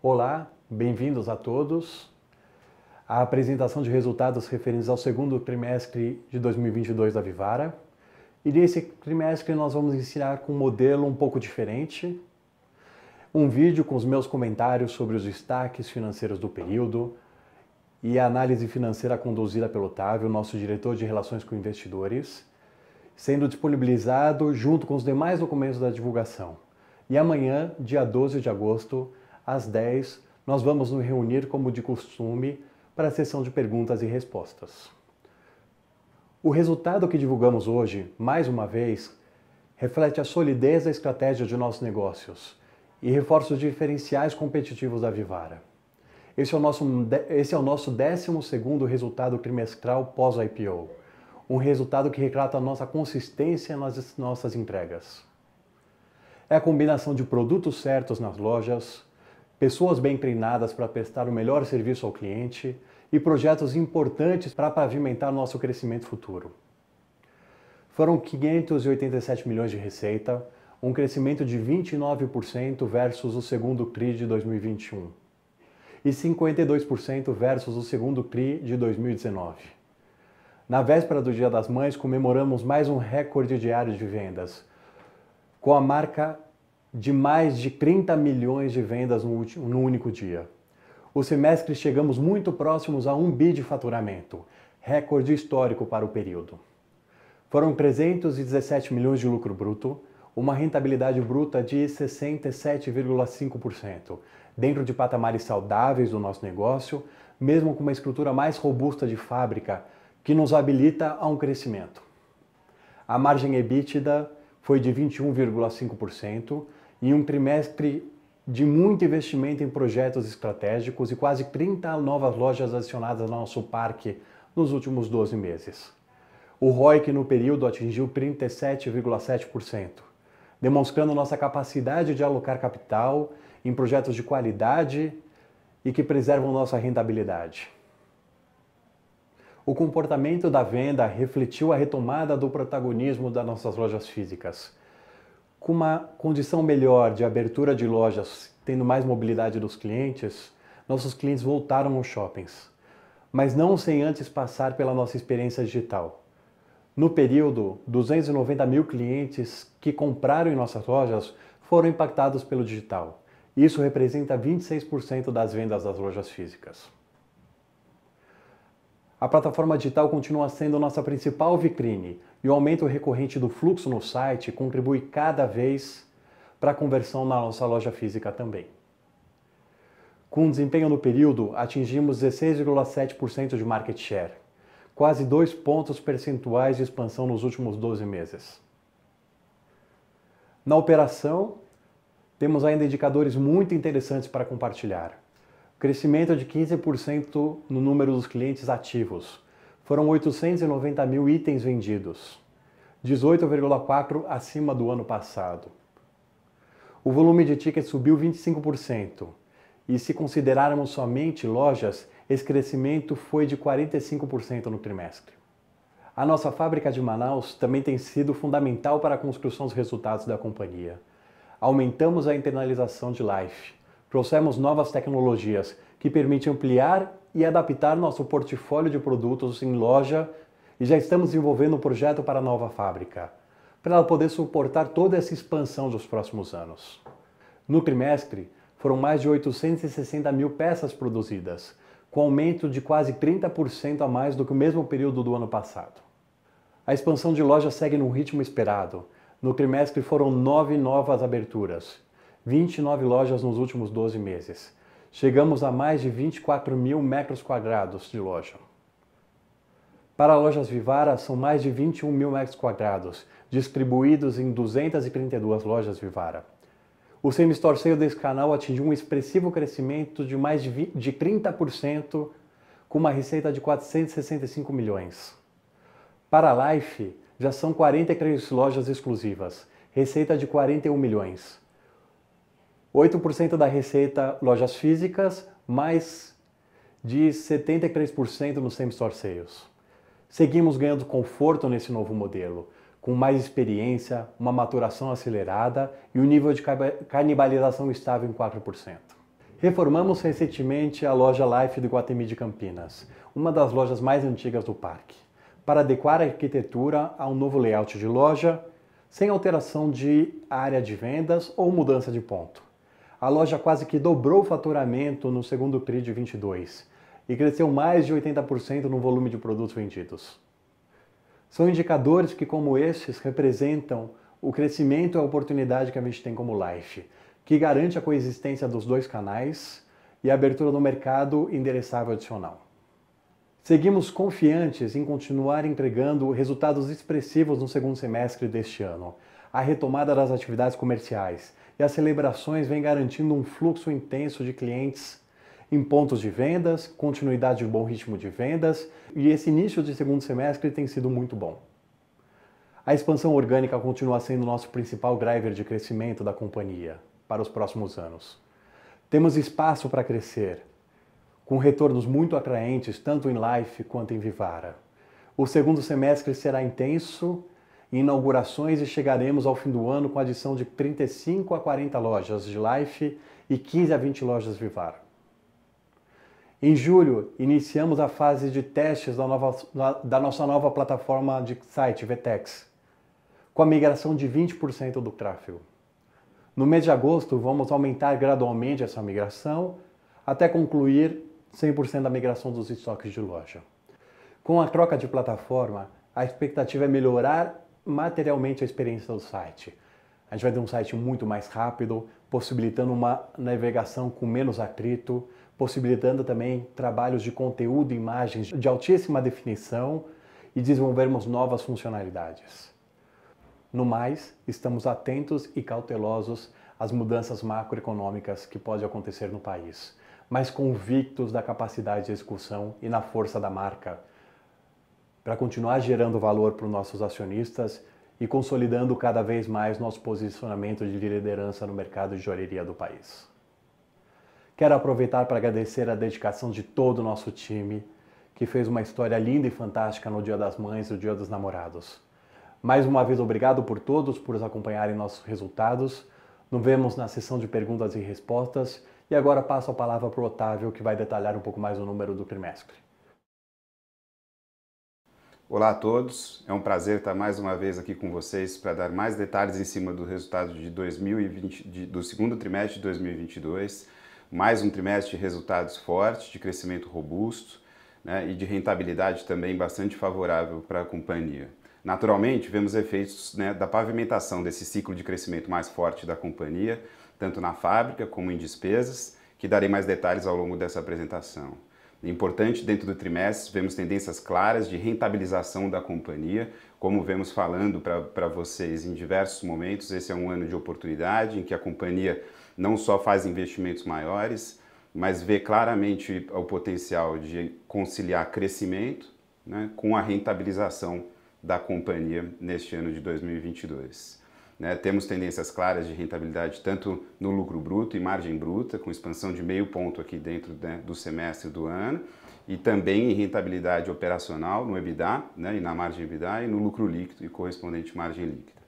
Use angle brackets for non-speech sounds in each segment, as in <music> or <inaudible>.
Olá, bem-vindos a todos. A apresentação de resultados referentes ao segundo trimestre de 2022 da Vivara. E nesse trimestre nós vamos ensinar com um modelo um pouco diferente, um vídeo com os meus comentários sobre os destaques financeiros do período e a análise financeira conduzida pelo Otávio, nosso diretor de relações com investidores, sendo disponibilizado junto com os demais documentos da divulgação. E amanhã, dia 12 de agosto, às 10, nós vamos nos reunir como de costume para a sessão de perguntas e respostas. O resultado que divulgamos hoje, mais uma vez, reflete a solidez da estratégia de nossos negócios e reforça os diferenciais competitivos da Vivara. Esse é o nosso, esse é o nosso 12 resultado trimestral pós-IPO, um resultado que retrata a nossa consistência nas nossas entregas. É a combinação de produtos certos nas lojas, pessoas bem treinadas para prestar o melhor serviço ao cliente e projetos importantes para pavimentar nosso crescimento futuro. Foram 587 milhões de receita, um crescimento de 29% versus o segundo CRI de 2021 e 52% versus o segundo CRI de 2019. Na véspera do Dia das Mães, comemoramos mais um recorde diário de vendas, com a marca de mais de 30 milhões de vendas no, último, no único dia. O semestre chegamos muito próximos a 1 bi de faturamento, recorde histórico para o período. Foram 317 milhões de lucro bruto, uma rentabilidade bruta de 67,5%, dentro de patamares saudáveis do nosso negócio, mesmo com uma estrutura mais robusta de fábrica, que nos habilita a um crescimento. A margem EBITDA foi de 21,5%, em um trimestre de muito investimento em projetos estratégicos e quase 30 novas lojas adicionadas ao nosso parque nos últimos 12 meses. O ROIC no período atingiu 37,7%, demonstrando nossa capacidade de alocar capital em projetos de qualidade e que preservam nossa rentabilidade. O comportamento da venda refletiu a retomada do protagonismo das nossas lojas físicas com uma condição melhor de abertura de lojas, tendo mais mobilidade dos clientes, nossos clientes voltaram aos shoppings, mas não sem antes passar pela nossa experiência digital. No período, 290 mil clientes que compraram em nossas lojas foram impactados pelo digital. Isso representa 26% das vendas das lojas físicas. A plataforma digital continua sendo nossa principal vitrine e o aumento recorrente do fluxo no site contribui cada vez para a conversão na nossa loja física também. Com desempenho no período, atingimos 16,7% de market share, quase dois pontos percentuais de expansão nos últimos 12 meses. Na operação, temos ainda indicadores muito interessantes para compartilhar crescimento de 15% no número dos clientes ativos. Foram 890 mil itens vendidos, 18,4% acima do ano passado. O volume de tickets subiu 25%, e se considerarmos somente lojas, esse crescimento foi de 45% no trimestre. A nossa fábrica de Manaus também tem sido fundamental para a construção dos resultados da companhia. Aumentamos a internalização de Life, Trouxemos novas tecnologias que permitem ampliar e adaptar nosso portfólio de produtos em loja e já estamos desenvolvendo um projeto para a nova fábrica, para ela poder suportar toda essa expansão dos próximos anos. No trimestre, foram mais de 860 mil peças produzidas, com aumento de quase 30% a mais do que o mesmo período do ano passado. A expansão de loja segue no ritmo esperado. No trimestre foram nove novas aberturas 29 lojas nos últimos 12 meses. Chegamos a mais de 24 mil metros quadrados de loja. Para Lojas Vivara, são mais de 21 mil metros quadrados, distribuídos em 232 lojas Vivara. O semestor sale desse canal atingiu um expressivo crescimento de mais de, de 30%, com uma receita de 465 milhões. Para a Life, já são 43 lojas exclusivas, receita de 41 milhões. 8% da receita lojas físicas, mais de 73% no same store sales. Seguimos ganhando conforto nesse novo modelo, com mais experiência, uma maturação acelerada e um nível de canibalização estável em 4%. Reformamos recentemente a loja Life do Guatemi de Campinas, uma das lojas mais antigas do parque, para adequar a arquitetura a um novo layout de loja, sem alteração de área de vendas ou mudança de ponto a loja quase que dobrou o faturamento no segundo PRI de 22 e cresceu mais de 80% no volume de produtos vendidos. São indicadores que, como estes, representam o crescimento e a oportunidade que a gente tem como Life, que garante a coexistência dos dois canais e a abertura do mercado endereçável adicional. Seguimos confiantes em continuar entregando resultados expressivos no segundo semestre deste ano. A retomada das atividades comerciais e as celebrações vêm garantindo um fluxo intenso de clientes em pontos de vendas, continuidade de um bom ritmo de vendas e esse início de segundo semestre tem sido muito bom. A expansão orgânica continua sendo o nosso principal driver de crescimento da companhia para os próximos anos. Temos espaço para crescer, com retornos muito atraentes tanto em Life quanto em Vivara. O segundo semestre será intenso em inaugurações e chegaremos ao fim do ano com a adição de 35 a 40 lojas de Life e 15 a 20 lojas Vivar. Em julho, iniciamos a fase de testes da, nova, da nossa nova plataforma de site, Vtex, com a migração de 20% do tráfego. No mês de agosto, vamos aumentar gradualmente essa migração até concluir 100% da migração dos estoques de loja. Com a troca de plataforma, a expectativa é melhorar materialmente a experiência do site. A gente vai ter um site muito mais rápido, possibilitando uma navegação com menos atrito, possibilitando também trabalhos de conteúdo e imagens de altíssima definição e desenvolvermos novas funcionalidades. No mais, estamos atentos e cautelosos às mudanças macroeconômicas que podem acontecer no país, mas convictos da capacidade de execução e na força da marca, para continuar gerando valor para os nossos acionistas e consolidando cada vez mais nosso posicionamento de liderança no mercado de joalheria do país. Quero aproveitar para agradecer a dedicação de todo o nosso time, que fez uma história linda e fantástica no Dia das Mães e no Dia dos Namorados. Mais uma vez, obrigado por todos por nos acompanharem nossos resultados. Nos vemos na sessão de perguntas e respostas. E agora passo a palavra para o Otávio, que vai detalhar um pouco mais o número do trimestre. Olá a todos, é um prazer estar mais uma vez aqui com vocês para dar mais detalhes em cima do resultado de 2020, de, do segundo trimestre de 2022. Mais um trimestre de resultados fortes, de crescimento robusto né, e de rentabilidade também bastante favorável para a companhia. Naturalmente, vemos efeitos né, da pavimentação desse ciclo de crescimento mais forte da companhia, tanto na fábrica como em despesas, que darei mais detalhes ao longo dessa apresentação. Importante dentro do trimestre, vemos tendências claras de rentabilização da companhia. Como vemos falando para vocês em diversos momentos, esse é um ano de oportunidade em que a companhia não só faz investimentos maiores, mas vê claramente o potencial de conciliar crescimento né, com a rentabilização da companhia neste ano de 2022. Né? Temos tendências claras de rentabilidade tanto no lucro bruto e margem bruta, com expansão de meio ponto aqui dentro né, do semestre do ano, e também em rentabilidade operacional no EBITDA né, e na margem EBITDA e no lucro líquido e correspondente margem líquida.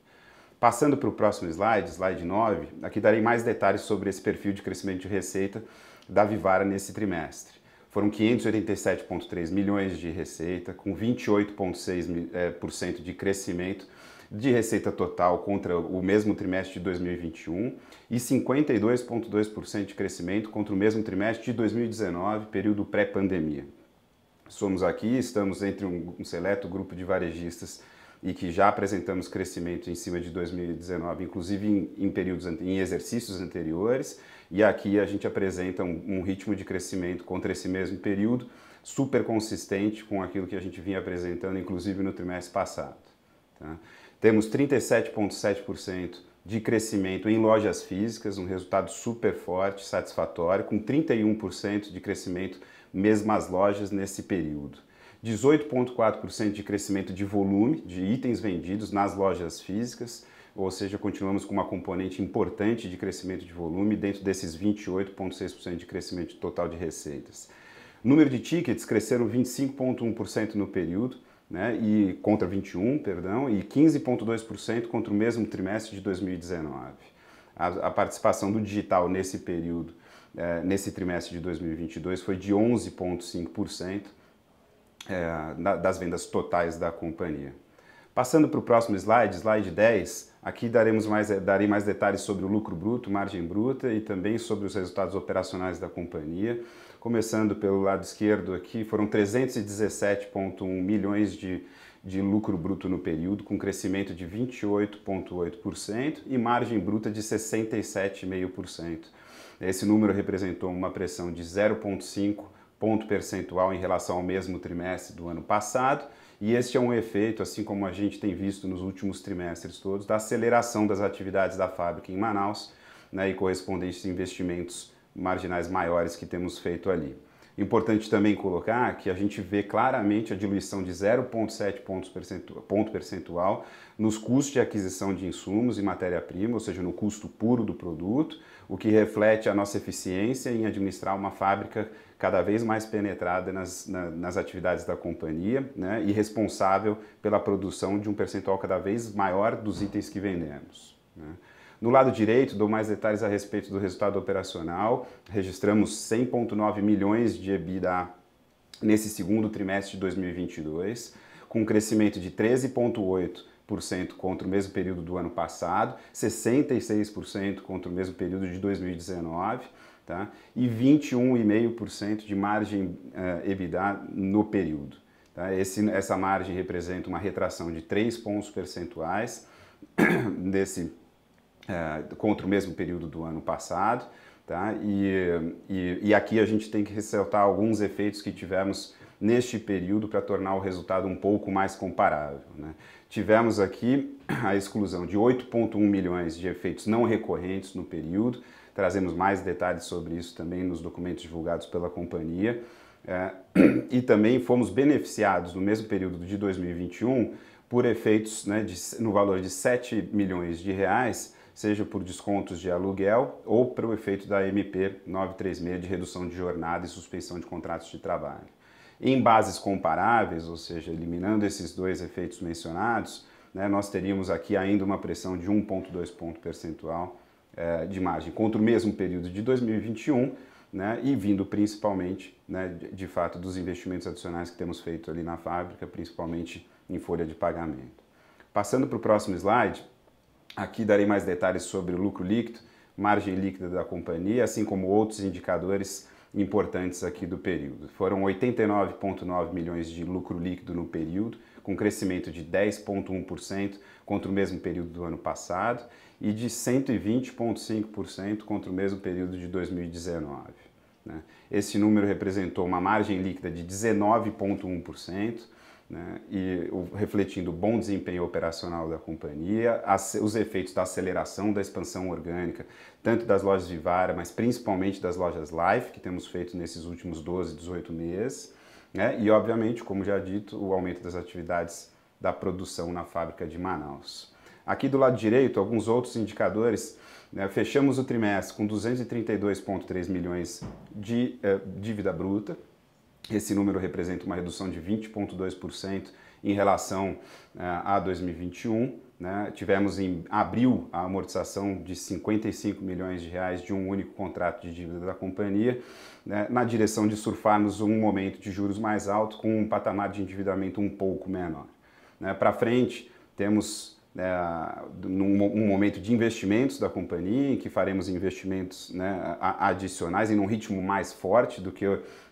Passando para o próximo slide, slide 9, aqui darei mais detalhes sobre esse perfil de crescimento de receita da Vivara nesse trimestre. Foram 587,3 milhões de receita, com 28,6% eh, de crescimento de receita total contra o mesmo trimestre de 2021 e 52,2% de crescimento contra o mesmo trimestre de 2019, período pré-pandemia. Somos aqui, estamos entre um, um seleto grupo de varejistas e que já apresentamos crescimento em cima de 2019, inclusive em, em períodos em exercícios anteriores, e aqui a gente apresenta um, um, ritmo de crescimento contra esse mesmo período super consistente com aquilo que a gente vinha apresentando, inclusive no trimestre passado. Tá? Temos 37,7% de crescimento em lojas físicas, um resultado super forte, satisfatório, com 31% de crescimento mesmas lojas nesse período. 18,4% de crescimento de volume de itens vendidos nas lojas físicas, ou seja, continuamos com uma componente importante de crescimento de volume dentro desses 28,6% de crescimento total de receitas. Número de tickets cresceram 25,1% no período, né, e contra 21, perdão, e 15,2% contra o mesmo trimestre de 2019. A, a participação do digital nesse período, é, nesse trimestre de 2022, foi de 11,5% eh, é, das vendas totais da companhia. Passando para o próximo slide, slide 10, aqui daremos mais, é, darei mais detalhes sobre o lucro bruto, margem bruta e também sobre os resultados operacionais da companhia. Começando pelo lado esquerdo aqui, foram 317,1 milhões de, de lucro bruto no período, com crescimento de 28,8% e margem bruta de 67,5%. Esse número representou uma pressão de 0,5 ponto percentual em relação ao mesmo trimestre do ano passado, e este é um efeito, assim como a gente tem visto nos últimos trimestres todos, da aceleração das atividades da fábrica em Manaus né, e correspondentes investimentos marginais maiores que temos feito ali. Importante também colocar que a gente vê claramente a diluição de 0,7 ponto percentual nos custos de aquisição de insumos e matéria-prima, ou seja, no custo puro do produto, o que reflete a nossa eficiência em administrar uma fábrica cada vez mais penetrada nas, na, nas atividades da companhia né, e responsável pela produção de um percentual cada vez maior dos itens que vendemos. Né. No lado direito, dou mais detalhes a respeito do resultado operacional. Registramos 100,9 milhões de EBITDA nesse segundo trimestre de 2022, com um crescimento de 13,8% contra o mesmo período do ano passado, 66% contra o mesmo período de 2019 tá? e 21,5% de margem uh, EBITDA no período. Tá? Esse, essa margem representa uma retração de 3 pontos percentuais <coughs> desse é, contra o mesmo período do ano passado. Tá? E, e, e aqui a gente tem que ressaltar alguns efeitos que tivemos neste período para tornar o resultado um pouco mais comparável. Né? Tivemos aqui a exclusão de 8,1 milhões de efeitos não recorrentes no período, trazemos mais detalhes sobre isso também nos documentos divulgados pela companhia. É, e também fomos beneficiados no mesmo período de 2021 por efeitos né, de, no valor de 7 milhões de reais seja por descontos de aluguel ou pelo efeito da MP 936 de redução de jornada e suspensão de contratos de trabalho. Em bases comparáveis, ou seja, eliminando esses dois efeitos mencionados, né, nós teríamos aqui ainda uma pressão de 1,2 ponto percentual é, de margem contra o mesmo período de 2021. Né, e vindo principalmente, né, de fato, dos investimentos adicionais que temos feito ali na fábrica, principalmente em folha de pagamento. Passando para o próximo slide, Aqui darei mais detalhes sobre o lucro líquido, margem líquida da companhia, assim como outros indicadores importantes aqui do período. Foram 89,9 milhões de lucro líquido no período, com crescimento de 10,1% contra o mesmo período do ano passado e de 120,5% contra o mesmo período de 2019. Né? Esse número representou uma margem líquida de 19,1%, né? e o, refletindo o bom desempenho operacional da companhia, as, os efeitos da aceleração da expansão orgânica, tanto das lojas Vivara, mas principalmente das lojas Life, que temos feito nesses últimos 12, 18 meses, né? e obviamente, como já dito, o aumento das atividades da produção na fábrica de Manaus. Aqui do lado direito, alguns outros indicadores. Né? Fechamos o trimestre com 232,3 milhões de eh, dívida bruta, esse número representa uma redução de 20,2% em relação eh, a 2021. Né? Tivemos em abril a amortização de 55 milhões de reais de um único contrato de dívida da companhia, né? na direção de surfarmos um momento de juros mais alto com um patamar de endividamento um pouco menor. Né? Para frente, temos é, num um momento de investimentos da companhia, em que faremos investimentos né, adicionais em um ritmo mais forte do que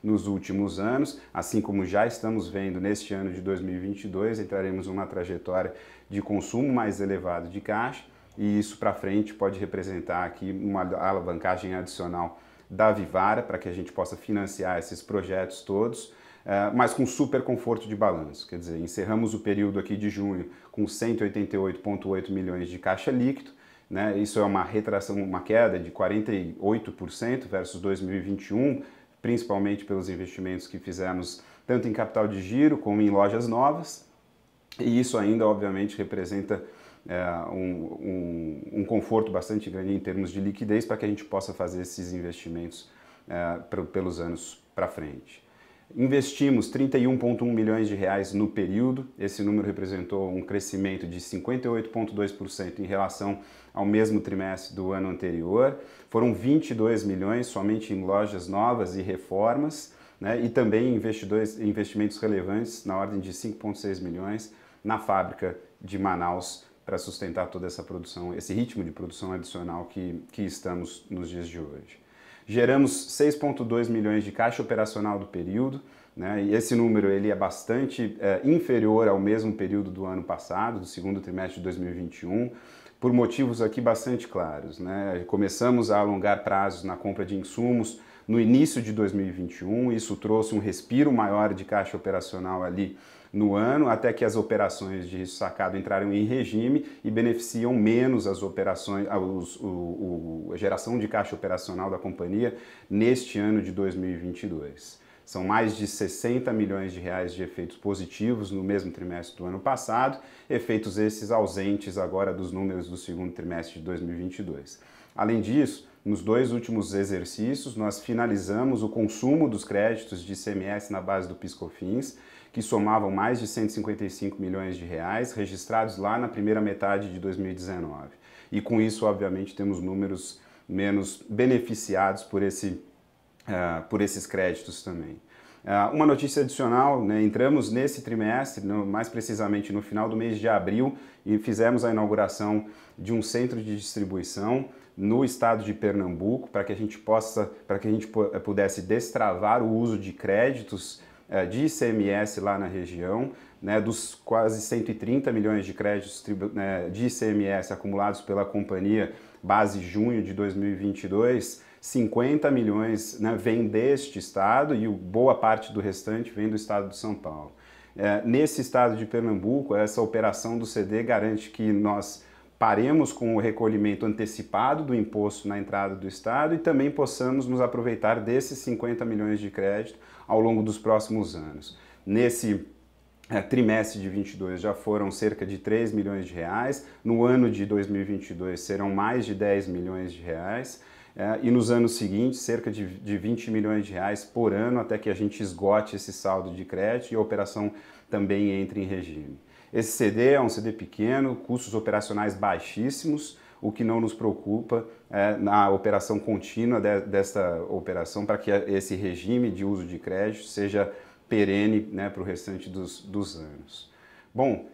nos últimos anos, assim como já estamos vendo neste ano de 2022, entraremos numa trajetória de consumo mais elevado de caixa e isso para frente pode representar aqui uma alavancagem adicional da Vivara para que a gente possa financiar esses projetos todos é, mas com super conforto de balanço. Quer dizer, encerramos o período aqui de junho com 188,8 milhões de caixa líquido, né? Isso é uma retração, uma queda de 48% versus 2021, principalmente pelos investimentos que fizemos tanto em capital de giro como em lojas novas. E isso ainda, obviamente, representa é, um, um, um, conforto bastante grande em termos de liquidez para que a gente possa fazer esses investimentos é, pelos anos para frente. Investimos 31,1 milhões de reais no período. Esse número representou um crescimento de 58,2% em relação ao mesmo trimestre do ano anterior. Foram 22 milhões somente em lojas novas e reformas, né? e também investimentos relevantes na ordem de 5,6 milhões na fábrica de Manaus para sustentar toda essa produção, esse ritmo de produção adicional que, que estamos nos dias de hoje. Geramos 6,2 milhões de caixa operacional do período. Né? E esse número ele é bastante é, inferior ao mesmo período do ano passado, do segundo trimestre de 2021, por motivos aqui bastante claros. Né? Começamos a alongar prazos na compra de insumos no início de 2021, isso trouxe um respiro maior de caixa operacional ali no ano, até que as operações de risco sacado entraram em regime e beneficiam menos as operações, a, ah, os, o, o, a geração de caixa operacional da companhia neste ano de 2022. São mais de 60 milhões de reais de efeitos positivos no mesmo trimestre do ano passado, efeitos esses ausentes agora dos números do segundo trimestre de 2022. Além disso, nos dois últimos exercícios, nós finalizamos o consumo dos créditos de ICMS na base do PiscoFins, que somavam mais de 155 milhões de reais, registrados lá na primeira metade de 2019. E com isso, obviamente, temos números menos beneficiados por, esse, uh, por esses créditos também. Uh, uma notícia adicional, né, entramos nesse trimestre, no, mais precisamente no final do mês de abril, e fizemos a inauguração de um centro de distribuição no estado de Pernambuco para que a gente possa, para que a gente eh, pudesse destravar o uso de créditos é, de ICMS lá na região, né, dos quase 130 milhões de créditos né, de ICMS acumulados pela companhia base junho de 2022, 50 milhões né, vem deste estado e boa parte do restante vem do estado de São Paulo. É, nesse estado de Pernambuco, essa operação do CD garante que nós paremos com o recolhimento antecipado do imposto na entrada do Estado e também possamos nos aproveitar desses 50 milhões de crédito ao longo dos próximos anos. Nesse eh, trimestre de 22 já foram cerca de 3 milhões de reais, no ano de 2022 serão mais de 10 milhões de reais. Eh, e nos anos seguintes, cerca de, de 20 milhões de reais por ano, até que a gente esgote esse saldo de crédito e a operação também entre em regime. Esse CD é um CD pequeno, custos operacionais baixíssimos, o que não nos preocupa é, na operação contínua de, desta operação para que esse regime de uso de crédito seja perene né, para o restante dos, dos anos. Bom,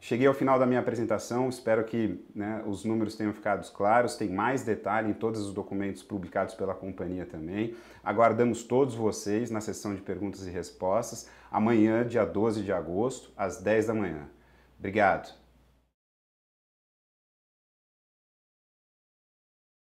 cheguei ao final da minha apresentação, espero que né, os números tenham ficado claros, tem mais detalhe em todos os documentos publicados pela companhia também. Aguardamos todos vocês na sessão de perguntas e respostas, amanhã, dia 12 de agosto, às 10 da manhã. Obrigado.